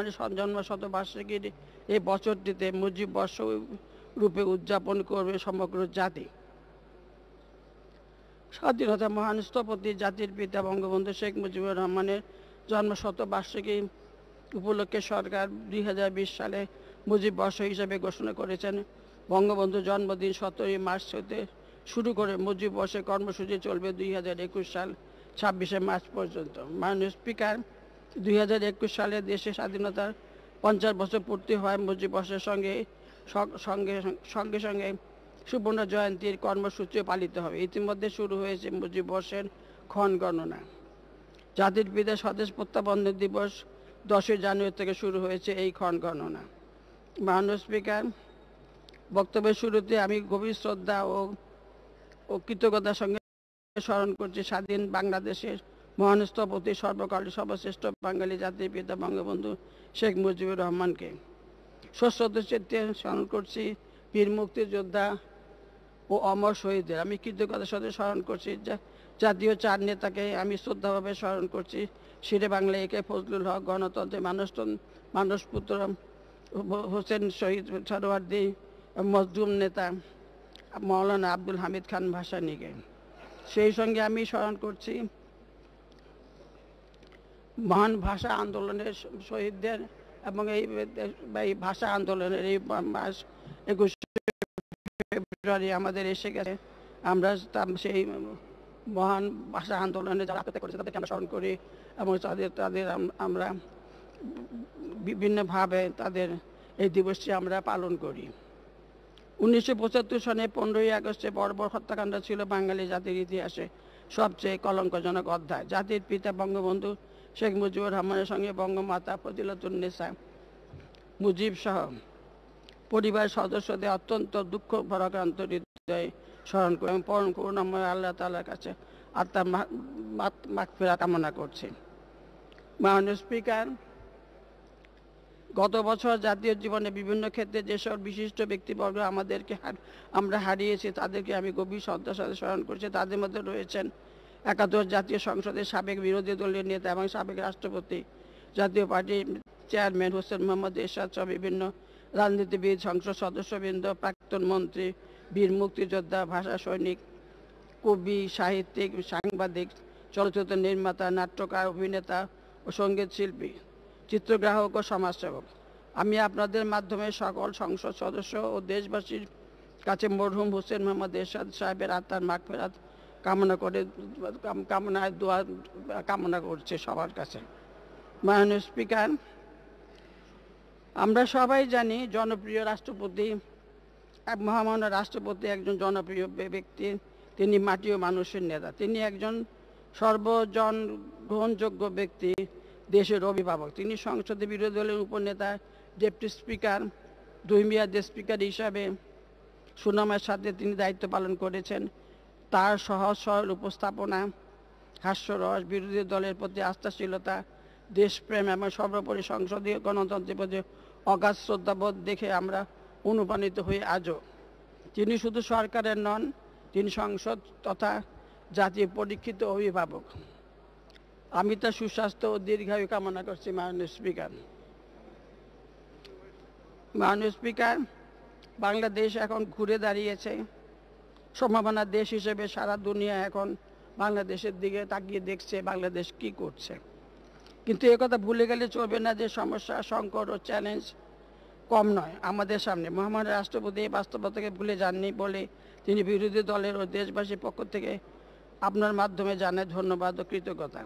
বাঙালি জন্ম শতবার্ষিকীর এই বছরটিতে মুজিব বর্ষ রূপে উদযাপন করবে সমগ্র জাতি স্বাধীনতা মহান স্থপতি জাতির পিতা বঙ্গবন্ধু শেখ মুজিবুর রহমানের জন্ম শতবার্ষিকী উপলক্ষে সরকার দুই সালে মুজিব বর্ষ হিসেবে ঘোষণা করেছেন বঙ্গবন্ধু জন্মদিন সতেরোই মার্চ হতে শুরু করে মুজিব বর্ষের কর্মসূচি চলবে দুই সাল ছাব্বিশে মার্চ পর্যন্ত মাননীয় স্পিকার দুই সালে দেশের স্বাধীনতার পঞ্চাশ বছর পূর্তি হয় মুজিব বর্ষের সঙ্গে সঙ্গে সঙ্গে সঙ্গে সুবর্ণ জয়ন্তীর কর্মসূচিও পালিত হবে ইতিমধ্যে শুরু হয়েছে মুজিব বর্ষের ক্ষণ গণনা জাতির পিতা স্বদেশ প্রত্যাবন্ধন দিবস দশই জানুয়ারি থেকে শুরু হয়েছে এই ক্ষণ গণনা মাননীয় স্পিকার বক্তব্যের শুরুতে আমি গভীর শ্রদ্ধা ও কৃতজ্ঞতার সঙ্গে স্মরণ করছি স্বাধীন বাংলাদেশের মহানস্থপতি সর্বকালের সর্বশ্রেষ্ঠ বাঙালি জাতির পিতা বঙ্গবন্ধু শেখ মুজিবুর রহমানকে সশ্রদ্ধচিত্তে স্মরণ করছি বীর মুক্তিযোদ্ধা ও অমর শহীদদের আমি কৃতজ্ঞতার সাথে স্মরণ করছি জাতীয় চার নেতাকে আমি শ্রদ্ধাভাবে স্মরণ করছি শিরে বাংলা একে ফজলুল হক গণতন্ত্রে মানস মানসপুত্র হোসেন শহীদ সরোয়ার্দি মজরুম নেতা মৌলানা আব্দুল হামিদ খান ভাসানিকে সেই সঙ্গে আমি স্মরণ করছি মহান ভাষা আন্দোলনের শহীদদের এবং এই ভাষা আন্দোলনের এই মাস একুশে ফেব্রুয়ারি আমাদের এসে গেছে আমরা সেই মহান ভাষা আন্দোলনে যারা আত্মত্যাগ করেছে তাদেরকে আমরা স্মরণ করি এবং তাদের তাদের আমরা বিভিন্নভাবে তাদের এই দিবসটি আমরা পালন করি উনিশশো পঁচাত্তর সনে পনেরোই আগস্টে বড় হত্যাকাণ্ড ছিল বাঙালি জাতির ইতিহাসে সবচেয়ে কলঙ্কজনক অধ্যায় জাতির পিতা বঙ্গবন্ধু শেখ মুজিবুর রহমানের সঙ্গে বঙ্গমাতা ফজিলতুন্নেসা মুজিব সহ পরিবার সদস্যদের অত্যন্ত দুঃখ ভরাক্রান্ত হৃদয়ে স্মরণ করে এবং পরম করুণাময় আল্লাহ তালার কাছে আত্মার ফেরা কামনা করছি মাননীয় স্পিকার গত বছর জাতীয় জীবনে বিভিন্ন ক্ষেত্রে যেসব বিশিষ্ট ব্যক্তিবর্গ আমাদেরকে আমরা হারিয়েছি তাদেরকে আমি গভীর শ্রদ্ধার সাথে স্মরণ করছি তাদের মধ্যে রয়েছেন একাদশ জাতীয় সংসদের সাবেক বিরোধী দলীয় নেতা এবং সাবেক রাষ্ট্রপতি জাতীয় পার্টির চেয়ারম্যান হোসেন মোহাম্মদ এরশাদ সহ বিভিন্ন রাজনীতিবিদ সংসদ সদস্যবৃন্দ প্রাক্তন মন্ত্রী বীর মুক্তিযোদ্ধা ভাষা সৈনিক কবি সাহিত্যিক সাংবাদিক চলচ্চিত্র নির্মাতা নাট্যকার অভিনেতা ও সঙ্গীত শিল্পী চিত্রগ্রাহক ও সমাজসেবক আমি আপনাদের মাধ্যমে সকল সংসদ সদস্য ও দেশবাসীর কাছে মরহুম হোসেন মোহাম্মদ এরশাদ সাহেবের আত্মার মাগফেরাত কামনা করে কামনায় দোয়া কামনা করছে সবার কাছে মাননীয় স্পিকার আমরা সবাই জানি জনপ্রিয় রাষ্ট্রপতি মহামান্য রাষ্ট্রপতি একজন জনপ্রিয় ব্যক্তি তিনি মাটি ও মানুষের নেতা তিনি একজন সর্বজন গ্রহণযোগ্য ব্যক্তি দেশের অভিভাবক তিনি সংসদে বিরোধী দলের উপনেতা ডেপুটি স্পিকার দুই মেয়াদে স্পিকার হিসাবে সুনামের সাথে তিনি দায়িত্ব পালন করেছেন তার সহজ সরল উপস্থাপনা হাস্যরস বিরোধী দলের প্রতি আস্থাশীলতা দেশপ্রেম এবং সর্বোপরি সংসদীয় গণতন্ত্রের প্রতি অগাধ শ্রদ্ধাবোধ দেখে আমরা অনুপ্রাণিত হই আজও তিনি শুধু সরকারের নন তিনি সংসদ তথা জাতীয় পরীক্ষিত অভিভাবক আমি তার সুস্বাস্থ্য ও দীর্ঘায়ু কামনা করছি মাননীয় স্পিকার মাননীয় স্পিকার বাংলাদেশ এখন ঘুরে দাঁড়িয়েছে সম্ভাবনা দেশ হিসেবে সারা দুনিয়া এখন বাংলাদেশের দিকে তাকিয়ে দেখছে বাংলাদেশ কি করছে কিন্তু কথা ভুলে গেলে চলবে না যে সমস্যা সংকট ও চ্যালেঞ্জ কম নয় আমাদের সামনে মহামান রাষ্ট্রপতি এই বাস্তবতাকে ভুলে যাননি বলে তিনি বিরোধী দলের ও দেশবাসীর পক্ষ থেকে আপনার মাধ্যমে জানায় ধন্যবাদ ও কৃতজ্ঞতা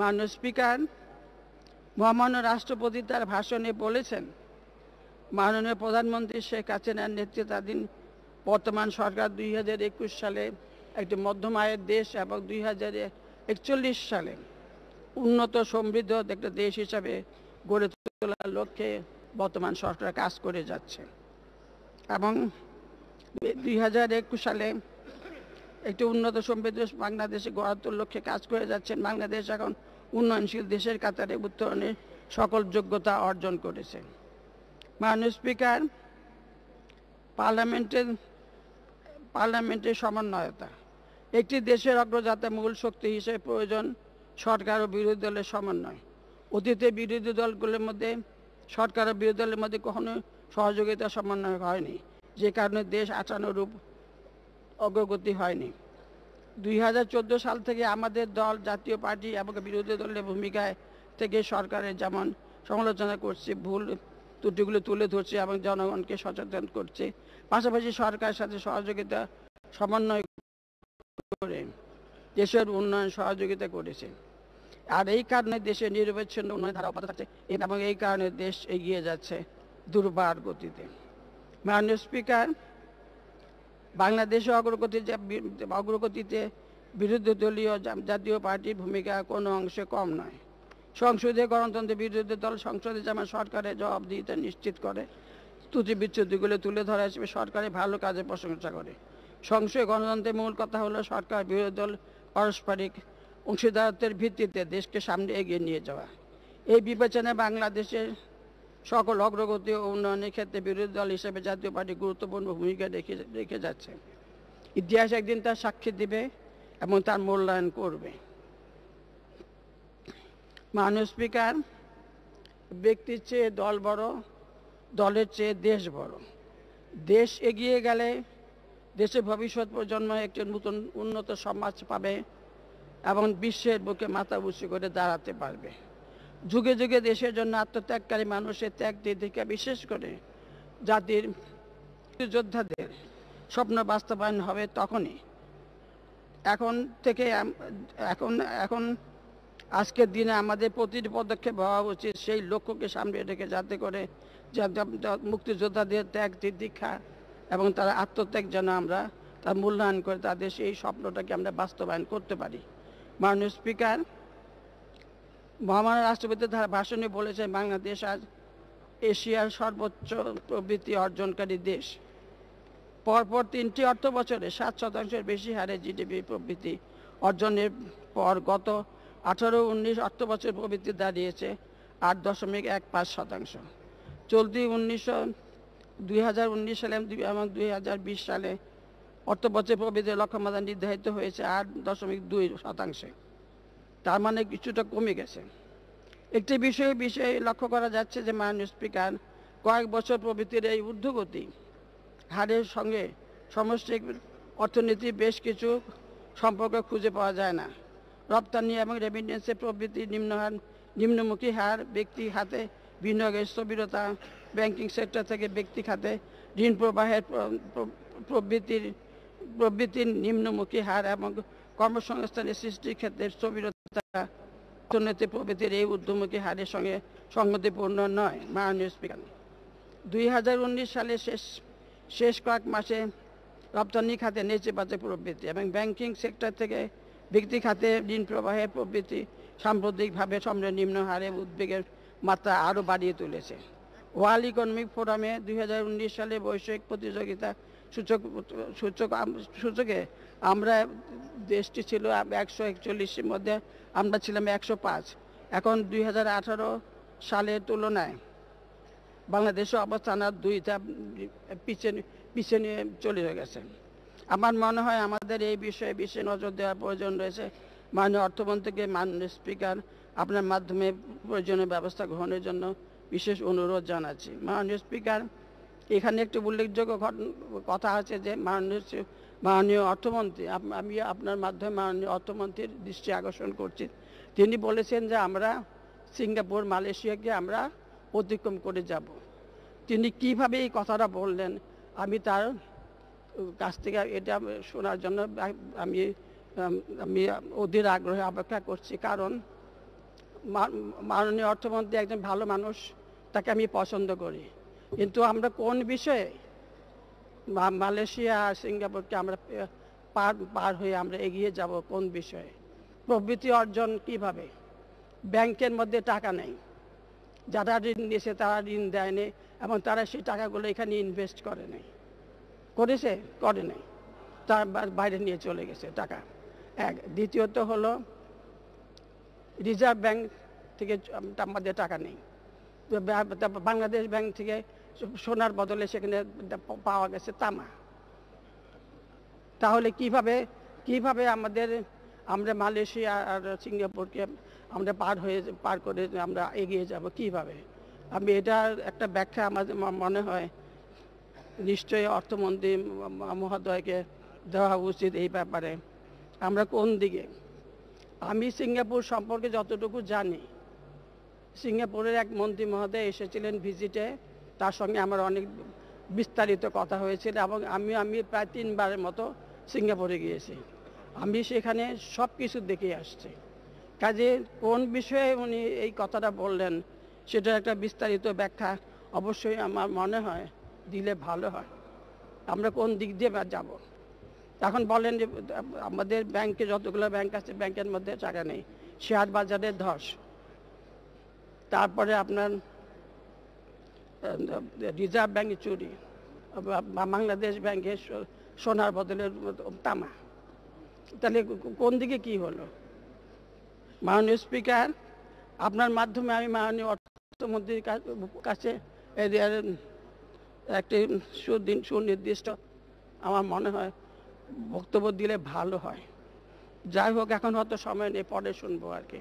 মাননীয় স্পিকার মহামান্য রাষ্ট্রপতি তার ভাষণে বলেছেন মাননীয় প্রধানমন্ত্রী শেখ হাসিনার নেতৃত্বাধীন বর্তমান সরকার দুই সালে একটি মধ্যম আয়ের দেশ এবং দুই সালে উন্নত সমৃদ্ধ একটা দেশ হিসাবে গড়ে তোলার লক্ষ্যে বর্তমান সরকার কাজ করে যাচ্ছে এবং দুই সালে একটি উন্নত সমৃদ্ধ বাংলাদেশে গড়ার লক্ষ্যে কাজ করে যাচ্ছেন বাংলাদেশ এখন উন্নয়নশীল দেশের কাতারে উত্তরণে সকল যোগ্যতা অর্জন করেছে মাননীয় স্পিকার পার্লামেন্টের পার্লামেন্টের সমন্বয়তা একটি দেশের অগ্রযাত্রা মূল শক্তি হিসেবে প্রয়োজন সরকার ও বিরোধী দলের সমন্বয় অতীতে বিরোধী দলগুলোর মধ্যে সরকার ও বিরোধী দলের মধ্যে কখনো সহযোগিতা সমন্বয় হয়নি যে কারণে দেশ আচানুরূপ অগ্রগতি হয়নি দুই সাল থেকে আমাদের দল জাতীয় পার্টি এবং বিরোধী দলের ভূমিকায় থেকে সরকারের যেমন সমালোচনা করছে ভুল ত্রুটিগুলো তুলে ধরছে এবং জনগণকে সচেতন করছে পাশাপাশি সরকারের সাথে সহযোগিতা সমন্বয় করে দেশের উন্নয়ন সহযোগিতা করেছে আর এই কারণে দেশের নিরবিচ্ছিন্ন উন্নয়ন ধারা অব্যাহত থাকছে এবং এই কারণে দেশ এগিয়ে যাচ্ছে দুর্বার গতিতে মাননীয় স্পিকার বাংলাদেশে অগ্রগতি অগ্রগতিতে বিরুদ্ধ দলীয় জাতীয় পার্টির ভূমিকা কোনো অংশে কম নয় সংসদে গণতন্ত্রের বিরোধী দল সংসদে যেমন সরকারের জবাবদিহিতা নিশ্চিত করে ত্রুটি বিচ্ছুতিগুলো তুলে ধরা হিসেবে সরকারের ভালো কাজের প্রশংসা করে সংসদে গণতন্ত্রের মূল কথা হলো সরকার বিরোধী দল পারস্পরিক অংশীদারত্বের ভিত্তিতে দেশকে সামনে এগিয়ে নিয়ে যাওয়া এই বিবেচনায় বাংলাদেশের সকল অগ্রগতি ও উন্নয়নের ক্ষেত্রে বিরোধী দল হিসেবে জাতীয় পার্টি গুরুত্বপূর্ণ ভূমিকা রেখে রেখে যাচ্ছে ইতিহাস একদিন তার সাক্ষী দিবে এবং তার মূল্যায়ন করবে মানুষ স্পিকার ব্যক্তির চেয়ে দল বড় দলের চেয়ে দেশ বড় দেশ এগিয়ে গেলে দেশের ভবিষ্যৎ প্রজন্ম একটি নতুন উন্নত সমাজ পাবে এবং বিশ্বের বুকে মাথা উঁচু করে দাঁড়াতে পারবে যুগে যুগে দেশের জন্য আত্মত্যাগকারী মানুষের ত্যাগ দিদিকে বিশেষ করে জাতির যোদ্ধাদের স্বপ্ন বাস্তবায়ন হবে তখনই এখন থেকে এখন এখন আজকের দিনে আমাদের প্রতিটি পদক্ষেপ হওয়া উচিত সেই লক্ষ্যকে সামনে রেখে যাতে করে মুক্তিযোদ্ধাদের ত্যাগ দীক্ষা এবং তার আত্মত্যাগ যেন আমরা তার মূল্যায়ন করে তাদের সেই স্বপ্নটাকে আমরা বাস্তবায়ন করতে পারি মাননীয় স্পিকার মহামান্য রাষ্ট্রপতি তার ভাষণে বলেছে বাংলাদেশ আজ এশিয়ার সর্বোচ্চ প্রবৃত্তি অর্জনকারী দেশ পরপর তিনটি অর্থ বছরে সাত শতাংশের বেশি হারে জিডিপি প্রবৃত্তি অর্জনের পর গত আঠারো উনিশ অর্থ বছর দাঁড়িয়েছে আট দশমিক এক পাঁচ শতাংশ চলতি উনিশশো দুই হাজার উনিশ সালে এবং দুই হাজার বিশ সালে অর্থ বছর প্রবৃদ্ধির লক্ষ্যমাত্রা নির্ধারিত হয়েছে আট দশমিক দুই শতাংশে তার মানে কিছুটা কমে গেছে একটি বিষয় বিষয়ে লক্ষ্য করা যাচ্ছে যে মাননীয় স্পিকার কয়েক বছর প্রবৃত্তির এই ঊর্ধ্বগতি হারের সঙ্গে সমষ্টিক অর্থনীতি বেশ কিছু সম্পর্ক খুঁজে পাওয়া যায় না রপ্তানি এবং রেমিটেন্সের প্রবৃত্তি নিম্নহার নিম্নমুখী হার ব্যক্তি খাতে বিনিয়োগের স্থবিরতা ব্যাংকিং সেক্টর থেকে ব্যক্তি খাতে ঋণ প্রবাহের প্রবৃত্তির প্রবৃত্তির নিম্নমুখী হার এবং কর্মসংস্থানের সৃষ্টির ক্ষেত্রে স্থবিরতা অর্থনৈতিক প্রবৃত্তির এই ঊর্ধ্বমুখী হারের সঙ্গে সংগতিপূর্ণ নয় মাননীয় স্পিকার দুই সালে শেষ শেষ কয়েক মাসে রপ্তানি খাতে নেচে বাজে প্রবৃত্তি এবং ব্যাংকিং সেক্টর থেকে ব্যক্তি খাতে ঋণ প্রবাহের প্রবৃত্তি সাম্প্রতিকভাবে সম্রে নিম্ন হারে উদ্বেগের মাত্রা আরও বাড়িয়ে তুলেছে ওয়ার্ল্ড ইকোনমিক ফোরামে দুই সালে বৈশ্বিক প্রতিযোগিতা সূচক সূচক সূচকে আমরা দেশটি ছিল একশো একচল্লিশের মধ্যে আমরা ছিলাম একশো পাঁচ এখন দুই সালের তুলনায় বাংলাদেশের অবস্থান আর দুই ধাপ পিছনে পিছনে চলে গেছে আমার মনে হয় আমাদের এই বিষয়ে বিশেষ নজর দেওয়ার প্রয়োজন রয়েছে মাননীয় অর্থমন্ত্রীকে মাননীয় স্পিকার আপনার মাধ্যমে প্রয়োজনীয় ব্যবস্থা গ্রহণের জন্য বিশেষ অনুরোধ জানাচ্ছি মাননীয় স্পিকার এখানে একটি উল্লেখযোগ্য কথা আছে যে মাননীয় মাননীয় অর্থমন্ত্রী আমি আপনার মাধ্যমে মাননীয় অর্থমন্ত্রীর দৃষ্টি আকর্ষণ করছি তিনি বলেছেন যে আমরা সিঙ্গাপুর মালয়েশিয়াকে আমরা অতিক্রম করে যাব তিনি কিভাবে এই কথাটা বললেন আমি তার কাছ থেকে এটা শোনার জন্য আমি আমি অধীর আগ্রহে অপেক্ষা করছি কারণ মাননীয় অর্থমন্ত্রী একজন ভালো মানুষ তাকে আমি পছন্দ করি কিন্তু আমরা কোন বিষয়ে মালয়েশিয়া সিঙ্গাপুরকে আমরা পার পার হয়ে আমরা এগিয়ে যাব কোন বিষয়ে প্রবৃত্তি অর্জন কিভাবে ব্যাংকের মধ্যে টাকা নেই যারা ঋণ নিয়েছে তারা ঋণ দেয়নি এবং তারা সেই টাকাগুলো এখানে ইনভেস্ট করে নেয় করেছে করে নাই তার বাইরে নিয়ে চলে গেছে টাকা এক দ্বিতীয়ত হলো রিজার্ভ ব্যাংক থেকে আমাদের টাকা নেই বাংলাদেশ ব্যাংক থেকে সোনার বদলে সেখানে পাওয়া গেছে তামা তাহলে কিভাবে কিভাবে আমাদের আমরা মালয়েশিয়া আর সিঙ্গাপুরকে আমরা পার হয়ে পার করে আমরা এগিয়ে যাব কিভাবে আমি এটা একটা ব্যাখ্যা আমাদের মনে হয় নিশ্চয়ই অর্থমন্ত্রী মহোদয়কে দেওয়া উচিত এই ব্যাপারে আমরা কোন দিকে আমি সিঙ্গাপুর সম্পর্কে যতটুকু জানি সিঙ্গাপুরের এক মন্ত্রী মহোদয় এসেছিলেন ভিজিটে তার সঙ্গে আমার অনেক বিস্তারিত কথা হয়েছিল এবং আমি আমি প্রায় তিনবারের মতো সিঙ্গাপুরে গিয়েছি আমি সেখানে সব কিছু দেখে আসছি কাজে কোন বিষয়ে উনি এই কথাটা বললেন সেটা একটা বিস্তারিত ব্যাখ্যা অবশ্যই আমার মনে হয় দিলে ভালো হয় আমরা কোন দিক দিয়ে যাব এখন বলেন যে আমাদের ব্যাংকে যতগুলো ব্যাংক আছে ব্যাংকের মধ্যে টাকা নেই শেয়ার বাজারে ধস তারপরে আপনার রিজার্ভ ব্যাংকে চুরি বাংলাদেশ ব্যাংকে সোনার বদলে তামা তাহলে কোন দিকে কি হলো মাননীয় স্পিকার আপনার মাধ্যমে আমি মাননীয় অর্থমন্ত্রীর কাছে একটি সুদিন সুনির্দিষ্ট আমার মনে হয় বক্তব্য দিলে ভালো হয় যাই হোক এখন হয়তো সময় নেই পরে শুনবো আর কি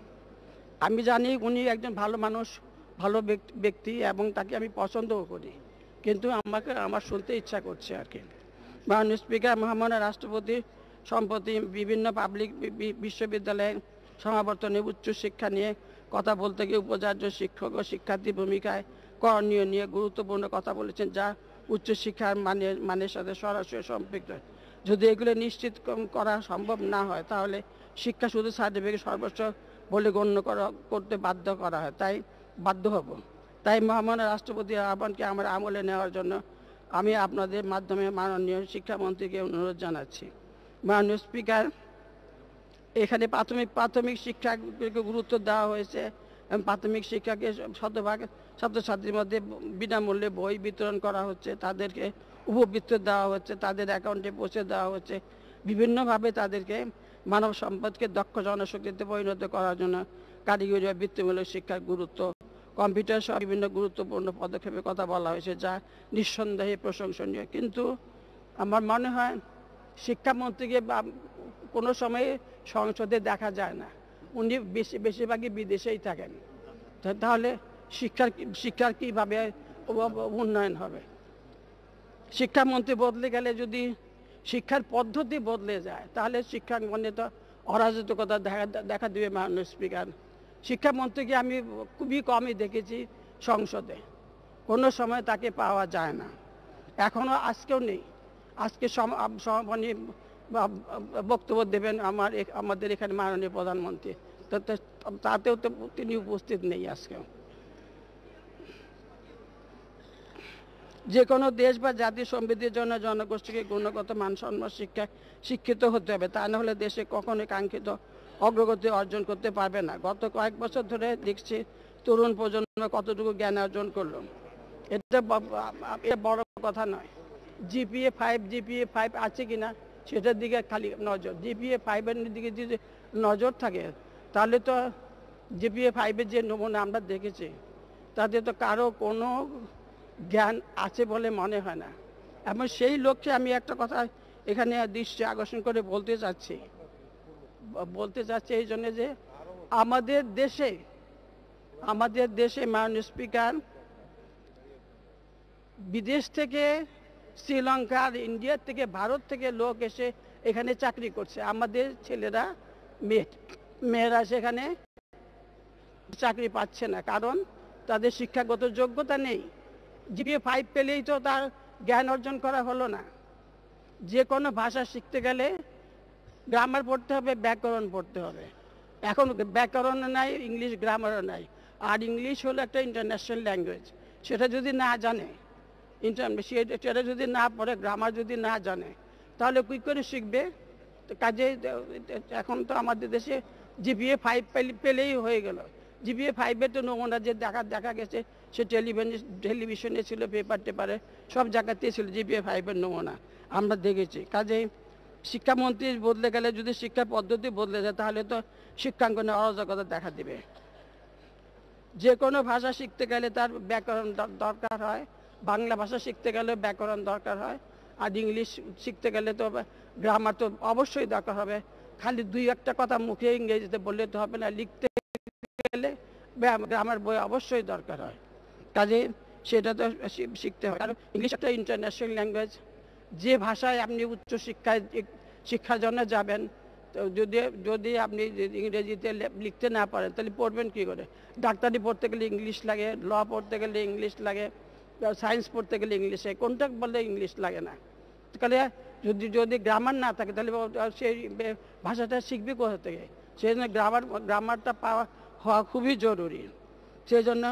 আমি জানি উনি একজন ভালো মানুষ ভালো ব্যক্তি এবং তাকে আমি পছন্দও করি কিন্তু আমাকে আমার শুনতে ইচ্ছা করছে আর কি মাননীয় স্পিকার মহামান্য রাষ্ট্রপতি সম্প্রতি বিভিন্ন পাবলিক বিশ্ববিদ্যালয়ে সমাবর্তনে উচ্চশিক্ষা নিয়ে কথা বলতে গিয়ে উপাচার্য শিক্ষক ও শিক্ষার্থী ভূমিকায় করণীয় নিয়ে গুরুত্বপূর্ণ কথা বলেছেন যা উচ্চশিক্ষার মানের মানের সাথে সরাসরি সম্পৃক্ত যদি এগুলো নিশ্চিত করা সম্ভব না হয় তাহলে শিক্ষা শুধু সার্টিফিকেট সর্বোচ্চ বলে গণ্য করা করতে বাধ্য করা হয় তাই বাধ্য হব তাই মহামান্য রাষ্ট্রপতি আহ্বানকে আমার আমলে নেওয়ার জন্য আমি আপনাদের মাধ্যমে মাননীয় শিক্ষামন্ত্রীকে অনুরোধ জানাচ্ছি মাননীয় স্পিকার এখানে প্রাথমিক প্রাথমিক শিক্ষাকে গুরুত্ব দেওয়া হয়েছে প্রাথমিক শিক্ষাকে শতভাগ ছাত্রছাত্রীর মধ্যে বিনামূল্যে বই বিতরণ করা হচ্ছে তাদেরকে উপবৃত্ত দেওয়া হচ্ছে তাদের অ্যাকাউন্টে পৌঁছে দেওয়া হচ্ছে বিভিন্নভাবে তাদেরকে মানব সম্পদকে দক্ষ জনশক্তিতে পরিণত করার জন্য কারিগরি বা বৃত্তিমূলক শিক্ষার গুরুত্ব কম্পিউটার সহ বিভিন্ন গুরুত্বপূর্ণ পদক্ষেপের কথা বলা হয়েছে যা নিঃসন্দেহে প্রশংসনীয় কিন্তু আমার মনে হয় শিক্ষামন্ত্রীকে বা কোনো সময়ে সংসদে দেখা যায় না উনি বেশি বেশিরভাগই বিদেশেই থাকেন তাহলে শিক্ষার শিক্ষার কীভাবে উন্নয়ন হবে শিক্ষামন্ত্রী বদলে গেলে যদি শিক্ষার পদ্ধতি বদলে যায় তাহলে শিক্ষাঙ্গনে তো অরাজকতা দেখা দেবে মাননীয় স্পিকার শিক্ষামন্ত্রীকে আমি খুবই কমই দেখেছি সংসদে কোনো সময় তাকে পাওয়া যায় না এখনও আজকেও নেই আজকে সমাপনী মানে, বক্তব্য দেবেন আমার আমাদের এখানে মাননীয় প্রধানমন্ত্রী তাতেও তো তিনি উপস্থিত নেই আজকেও যে কোনো দেশ বা জাতি সমৃদ্ধির জন্য জনগোষ্ঠীকে গুণগত মানসম্মত শিক্ষা শিক্ষিত হতে হবে তা নাহলে দেশে কখনোই কাঙ্ক্ষিত অগ্রগতি অর্জন করতে পারবে না গত কয়েক বছর ধরে দেখছি তরুণ প্রজন্ম কতটুকু জ্ঞান অর্জন করলো এটা এটা বড় কথা নয় জিপিএ ফাইভ জিপিএ ফাইভ আছে কি না সেটার দিকে খালি নজর জিপিএ ফাইভের দিকে যদি নজর থাকে তাহলে তো জিপিএ ফাইভের যে নমুনা আমরা দেখেছি তাতে তো কারো কোনো জ্ঞান আছে বলে মনে হয় না এবং সেই লক্ষ্যে আমি একটা কথা এখানে দৃষ্টি আকর্ষণ করে বলতে চাচ্ছি বলতে চাচ্ছি এই জন্য যে আমাদের দেশে আমাদের দেশে মাননীয় স্পিকার বিদেশ থেকে শ্রীলঙ্কার ইন্ডিয়া থেকে ভারত থেকে লোক এসে এখানে চাকরি করছে আমাদের ছেলেরা মেয়ে মেয়েরা সেখানে চাকরি পাচ্ছে না কারণ তাদের শিক্ষাগত যোগ্যতা নেই জিপিএ ফাইভ পেলেই তো তার জ্ঞান অর্জন করা হলো না যে কোনো ভাষা শিখতে গেলে গ্রামার পড়তে হবে ব্যাকরণ পড়তে হবে এখন ব্যাকরণও নাই ইংলিশ গ্রামারও নাই আর ইংলিশ হলো একটা ইন্টারন্যাশনাল ল্যাঙ্গুয়েজ সেটা যদি না জানে ইন্টার সেটা যদি না পড়ে গ্রামার যদি না জানে তাহলে কী করে শিখবে কাজে এখন তো আমাদের দেশে জিপিএ ফাইভ পেলেই হয়ে গেল জিপিএ ফাইভের তো নমুনা যে দেখা দেখা গেছে সে টেলিভিশনে টেলিভিশনে ছিল পেপার টেপারে সব জায়গাতেই ছিল জিপিএ ফাইভের নমুনা আমরা দেখেছি কাজেই শিক্ষামন্ত্রী বদলে গেলে যদি শিক্ষা পদ্ধতি বদলে যায় তাহলে তো শিক্ষাঙ্গনে অরাজকতা দেখা দিবে যে কোনো ভাষা শিখতে গেলে তার ব্যাকরণ দরকার হয় বাংলা ভাষা শিখতে গেলে ব্যাকরণ দরকার হয় আর ইংলিশ শিখতে গেলে তো গ্রামার তো অবশ্যই দরকার হবে খালি দুই একটা কথা মুখে ইংরেজিতে বললে তো হবে না লিখতে গেলে গ্রামার বই অবশ্যই দরকার হয় কাজে সেটা তো শিখতে হয় কারণ ইংলিশ একটা ইন্টারন্যাশনাল ল্যাঙ্গুয়েজ যে ভাষায় আপনি উচ্চশিক্ষায় শিক্ষার জন্য যাবেন তো যদি যদি আপনি ইংরেজিতে লিখতে না পারেন তাহলে পড়বেন কী করে ডাক্তারি পড়তে গেলে ইংলিশ লাগে ল পড়তে গেলে ইংলিশ লাগে সায়েন্স পড়তে গেলে ইংলিশে কোনটা বললে ইংলিশ লাগে না তাহলে যদি যদি গ্রামার না থাকে তাহলে সেই ভাষাটা শিখবে কোথা থেকে সেই জন্য গ্রামার গ্রামারটা পাওয়া হওয়া খুবই জরুরি সেই জন্য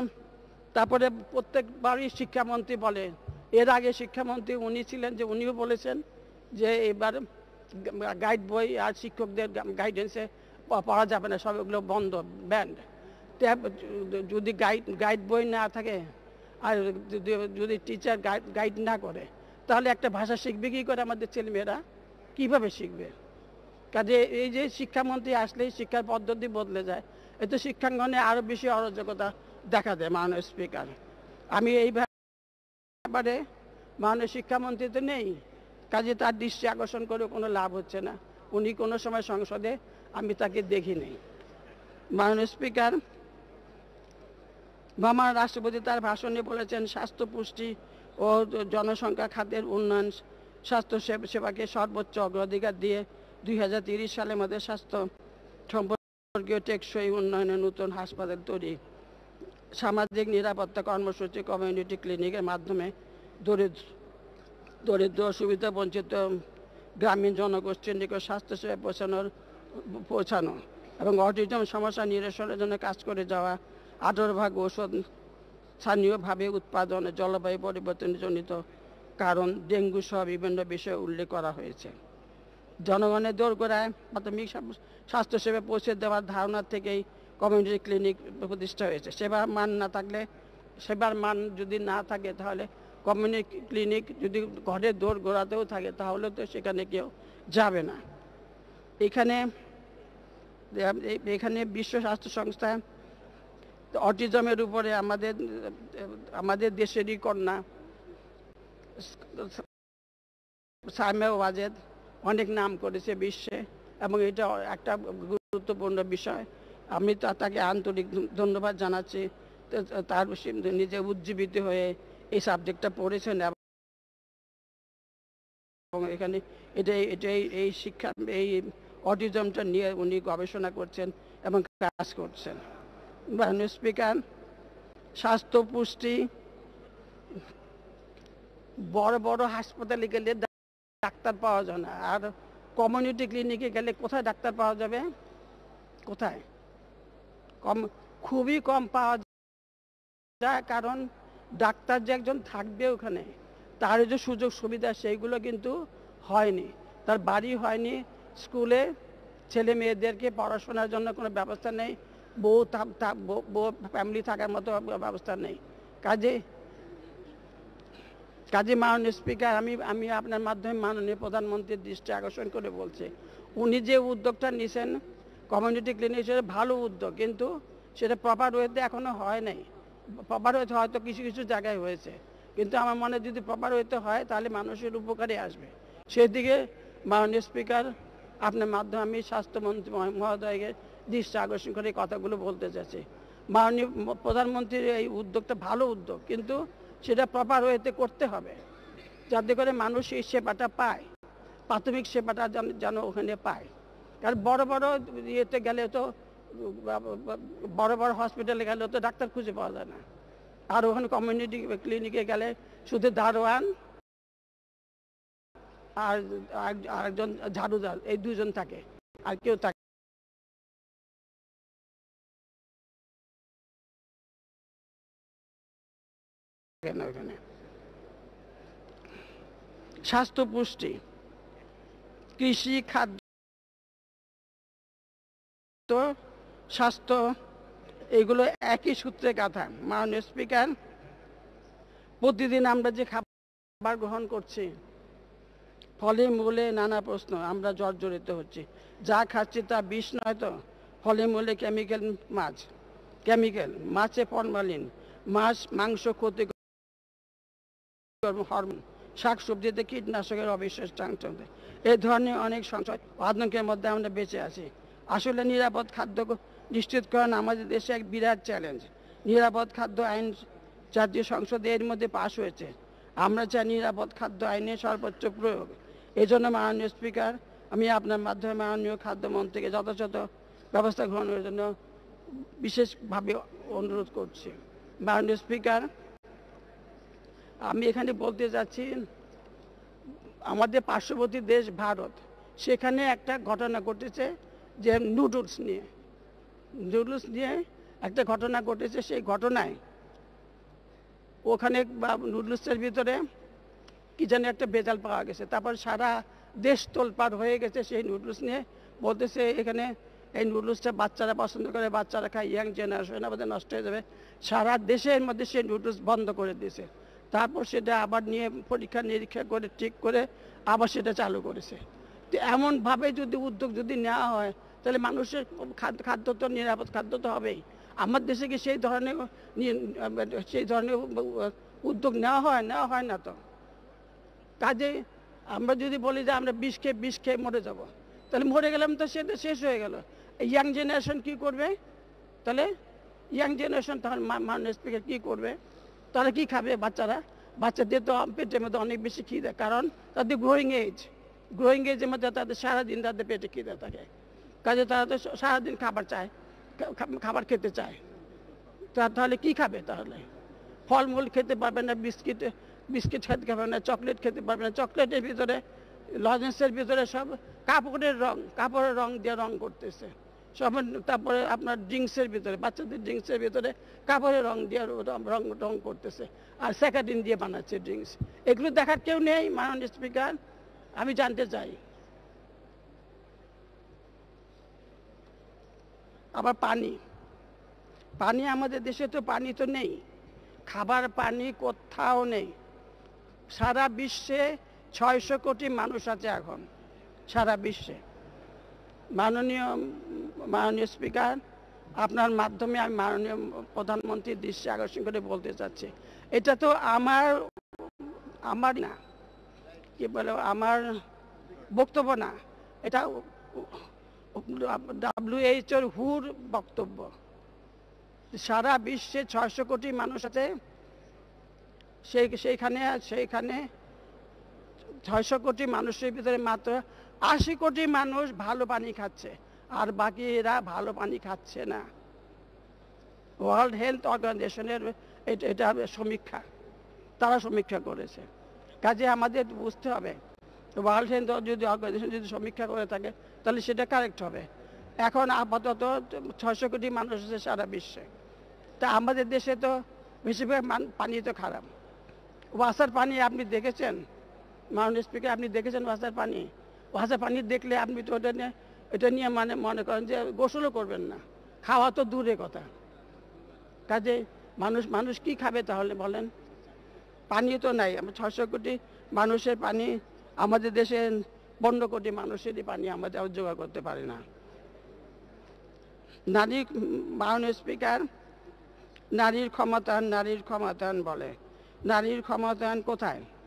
তারপরে প্রত্যেকবারই শিক্ষামন্ত্রী বলে এর আগে শিক্ষামন্ত্রী উনি ছিলেন যে উনিও বলেছেন যে এবার গাইড বই আর শিক্ষকদের গাইডেন্সে পড়া যাবে না সবগুলো বন্ধ ব্যান্ড যদি গাইড গাইড বই না থাকে আর যদি টিচার গাইড গাইড না করে তাহলে একটা ভাষা শিখবে কী করে আমাদের ছেলেমেয়েরা কিভাবে শিখবে কাজে এই যে শিক্ষামন্ত্রী আসলেই শিক্ষার পদ্ধতি বদলে যায় এতে শিক্ষাঙ্গনে আরও বেশি অরাজকতা দেখা দেয় মাননীয় স্পিকার আমি এই ব্যাপারে মাননীয় শিক্ষামন্ত্রী তো নেই কাজে তার দৃষ্টি আকর্ষণ করে কোনো লাভ হচ্ছে না উনি কোনো সময় সংসদে আমি তাকে দেখিনি মাননীয় স্পিকার মামার রাষ্ট্রপতি তার ভাষণে বলেছেন স্বাস্থ্য পুষ্টি ও জনসংখ্যা খাতের উন্নয়ন স্বাস্থ্য সেবাকে সর্বোচ্চ অগ্রাধিকার দিয়ে দুই সালের মধ্যে স্বাস্থ্য সম্পর্কীয় টেকসই উন্নয়নে নতুন হাসপাতাল তৈরি সামাজিক নিরাপত্তা কর্মসূচি কমিউনিটি ক্লিনিকের মাধ্যমে দরিদ্র দরিদ্র সুবিধা বঞ্চিত গ্রামীণ জনগোষ্ঠীর নিকট স্বাস্থ্যসেবা পৌঁছানোর পৌঁছানো এবং অটিজম সমস্যা নিরসনের জন্য কাজ করে যাওয়া আঠেরো ভাগ ওষুধ স্থানীয়ভাবে উৎপাদন জলবায়ু পরিবর্তনজনিত কারণ ডেঙ্গু সহ বিভিন্ন বিষয়ে উল্লেখ করা হয়েছে জনগণের দোরগোড়ায় প্রাথমিক স্বাস্থ্যসেবা পৌঁছে দেওয়ার ধারণা থেকেই কমিউনিটি ক্লিনিক প্রতিষ্ঠা হয়েছে সেবার মান না থাকলে সেবার মান যদি না থাকে তাহলে কমিউনিটি ক্লিনিক যদি ঘরে দৌড় গোড়াতেও থাকে তাহলে তো সেখানে কেউ যাবে না এখানে এখানে বিশ্ব স্বাস্থ্য সংস্থা অটিজমের উপরে আমাদের আমাদের দেশেরই কন্যা সামে ওয়াজেদ অনেক নাম করেছে বিশ্বে এবং এটা একটা গুরুত্বপূর্ণ বিষয় আমি তাকে আন্তরিক ধন্যবাদ জানাচ্ছি তার নিজে উজ্জীবিত হয়ে এই সাবজেক্টটা পড়েছেন এবং এখানে এটাই এটাই এই শিক্ষা এই অটিজমটা নিয়ে উনি গবেষণা করছেন এবং কাজ করছেন স্পিকার স্বাস্থ্য পুষ্টি বড় বড় হাসপাতালে গেলে ডাক্তার পাওয়া যায় না আর কমিউনিটি ক্লিনিকে গেলে কোথায় ডাক্তার পাওয়া যাবে কোথায় কম খুবই কম পাওয়া যায় কারণ ডাক্তার যে একজন থাকবে ওখানে তার যে সুযোগ সুবিধা সেইগুলো কিন্তু হয়নি তার বাড়ি হয়নি স্কুলে ছেলে মেয়েদেরকে পড়াশোনার জন্য কোনো ব্যবস্থা নেই বউ বউ ফ্যামিলি থাকার মতো ব্যবস্থা নেই কাজে কাজে মাননীয় স্পিকার আমি আমি আপনার মাধ্যমে মাননীয় প্রধানমন্ত্রীর দৃষ্টি আকর্ষণ করে বলছি উনি যে উদ্যোগটা নিছেন কমিউনিটি ক্লিনিক সেটা ভালো উদ্যোগ কিন্তু সেটা প্রপার ওয়েতে এখনও হয় নাই প্রপার ওয়েতে হয়তো কিছু কিছু জায়গায় হয়েছে কিন্তু আমার মনে যদি প্রপার ওয়েতে হয় তাহলে মানুষের উপকারে আসবে সেদিকে মাননীয় স্পিকার আপনার মাধ্যমে আমি স্বাস্থ্যমন্ত্রী মহোদয়কে দৃষ্টি আকর্ষণ করে কথাগুলো বলতে চাচ্ছি মাননীয় প্রধানমন্ত্রীর এই উদ্যোগটা ভালো উদ্যোগ কিন্তু সেটা প্রপার ওয়েতে করতে হবে যাতে করে মানুষ এই সেবাটা পায় প্রাথমিক সেবাটা যেন ওখানে পায় কারণ বড় বড় ইয়েতে গেলে তো বড় বড় হসপিটালে গেলে তো ডাক্তার খুঁজে পাওয়া যায় না আর ওখানে কমিউনিটি ক্লিনিকে গেলে শুধু দারোয়ান আর আরেকজন ঝাড়ুদার এই দুজন থাকে আর কেউ থাকে না স্বাস্থ্য পুষ্টি কৃষি খাদ্য তো স্বাস্থ্য এগুলো একই সূত্রে কথা মাননীয় স্পিকার প্রতিদিন আমরা যে খাবার গ্রহণ করছি ফলে মূলে নানা প্রশ্ন আমরা জর্জরিত হচ্ছি যা খাচ্ছি তা বিষ নয় তো ফলে মূলে কেমিক্যাল মাছ কেমিক্যাল মাছে ফরমালিন মাছ মাংস ক্ষতি হরমোন শাকসবজিতে কীটনাশকের অবিশ্বাস এই ধরনের অনেক সংশয় আতঙ্কের মধ্যে আমরা বেঁচে আছি আসলে নিরাপদ খাদ্য নিশ্চিত করেন আমাদের দেশে এক বিরাট চ্যালেঞ্জ নিরাপদ খাদ্য আইন জাতীয় সংসদে এর মধ্যে পাশ হয়েছে আমরা চাই নিরাপদ খাদ্য আইনের সর্বোচ্চ প্রয়োগ এজন্য মাননীয় স্পিকার আমি আপনার মাধ্যমে মাননীয় খাদ্যমন্ত্রীকে যথাযথ ব্যবস্থা গ্রহণের জন্য বিশেষভাবে অনুরোধ করছি মাননীয় স্পিকার আমি এখানে বলতে যাচ্ছি আমাদের পার্শ্ববর্তী দেশ ভারত সেখানে একটা ঘটনা ঘটেছে যে নুডলস নিয়ে নুডলস নিয়ে একটা ঘটনা ঘটেছে সেই ঘটনায় ওখানে বা নুডলসের ভিতরে কি যেন একটা বেজাল পাওয়া গেছে তারপর সারা দেশ তোলপার হয়ে গেছে সেই নুডলস নিয়ে বলতেছে এখানে এই নুডলসটা বাচ্চারা পছন্দ করে বাচ্চারা খায় ইয়াং জেনারেশন আমাদের নষ্ট হয়ে যাবে সারা দেশের মধ্যে সেই নুডলস বন্ধ করে দিয়েছে তারপর সেটা আবার নিয়ে পরীক্ষা নিরীক্ষা করে ঠিক করে আবার সেটা চালু করেছে তো এমনভাবে যদি উদ্যোগ যদি নেওয়া হয় তাহলে মানুষের খাদ্য তো নিরাপদ খাদ্য তো হবেই আমার দেশে কি সেই ধরনের সেই ধরনের উদ্যোগ নেওয়া হয় নেওয়া হয় না তো কাজে আমরা যদি বলি যে আমরা বিষ খেয়ে বিষ খেয়ে মরে যাব। তাহলে মরে গেলাম তো সে শেষ হয়ে গেল ইয়াং জেনারেশন কি করবে তাহলে ইয়াং জেনারেশন তখন মানুষ থেকে কী করবে তারা কি খাবে বাচ্চারা বাচ্চাদের তো পেটের মধ্যে অনেক বেশি খিদে কারণ তাদের গ্রোয়িং এজ গ্রোয়িং এজের মধ্যে তাদের সারাদিন তাদের পেটে খিদে থাকে কাজে তারা তো সারাদিন খাবার চায় খাবার খেতে চায় তাহলে কি খাবে তাহলে ফলমূল খেতে পারবে না বিস্কিট বিস্কিট খেতে পারবে না চকলেট খেতে পারবে না চকলেটের ভিতরে লজেন্সের ভিতরে সব কাপড়ের রং কাপড়ের রং দিয়ে রং করতেছে সব তারপরে আপনার ড্রিঙ্কসের ভিতরে বাচ্চাদের ড্রিঙ্কসের ভিতরে কাপড়ের রং দিয়ে রং রং করতেছে আর স্যাকাডিন দিয়ে বানাচ্ছে ড্রিঙ্কস এগুলো দেখার কেউ নেই মাননীয় স্পিকার আমি জানতে চাই আবার পানি পানি আমাদের দেশে তো পানি তো নেই খাবার পানি কোথাও নেই সারা বিশ্বে ছয়শো কোটি মানুষ আছে এখন সারা বিশ্বে মাননীয় মাননীয় স্পিকার আপনার মাধ্যমে আমি মাননীয় প্রধানমন্ত্রীর দৃষ্টি আকর্ষণ করে বলতে চাচ্ছি এটা তো আমার আমার না কি বলে আমার বক্তব্য না এটা ডাব্লিউএইচওর হুর বক্তব্য সারা বিশ্বে ছয়শো কোটি মানুষ আছে সেই সেইখানে সেইখানে ছয়শো কোটি মানুষের ভিতরে মাত্র আশি কোটি মানুষ ভালো পানি খাচ্ছে আর বাকি এরা ভালো পানি খাচ্ছে না ওয়ার্ল্ড হেলথ অর্গানাইজেশনের এটা সমীক্ষা তারা সমীক্ষা করেছে কাজে আমাদের বুঝতে হবে তো বাহাল সেন্দ যদি যদি সমীক্ষা করে থাকে তাহলে সেটা কারেক্ট হবে এখন আপাতত ছয়শো কোটি মানুষ আছে সারা বিশ্বে তা আমাদের দেশে তো বেশিরভাগ মান পানি তো খারাপ ওয়াসার পানি আপনি দেখেছেন মাননীয় স্পিকার আপনি দেখেছেন ওয়াসার পানি ওয়াসার পানি দেখলে আপনি তো ওটা নিয়ে এটা নিয়ে মানে মনে করেন যে গোসলও করবেন না খাওয়া তো দূরে কথা কাজে মানুষ মানুষ কি খাবে তাহলে বলেন পানি তো নাই আমার ছশো কোটি মানুষের পানি আমাদের দেশে পনেরো কোটি মানুষেরই পানি আমাদের জোগাড় করতে পারে না নারী মাননীয় স্পিকার নারীর ক্ষমতায়ন নারীর ক্ষমতায়ন বলে নারীর ক্ষমতায়ন কোথায়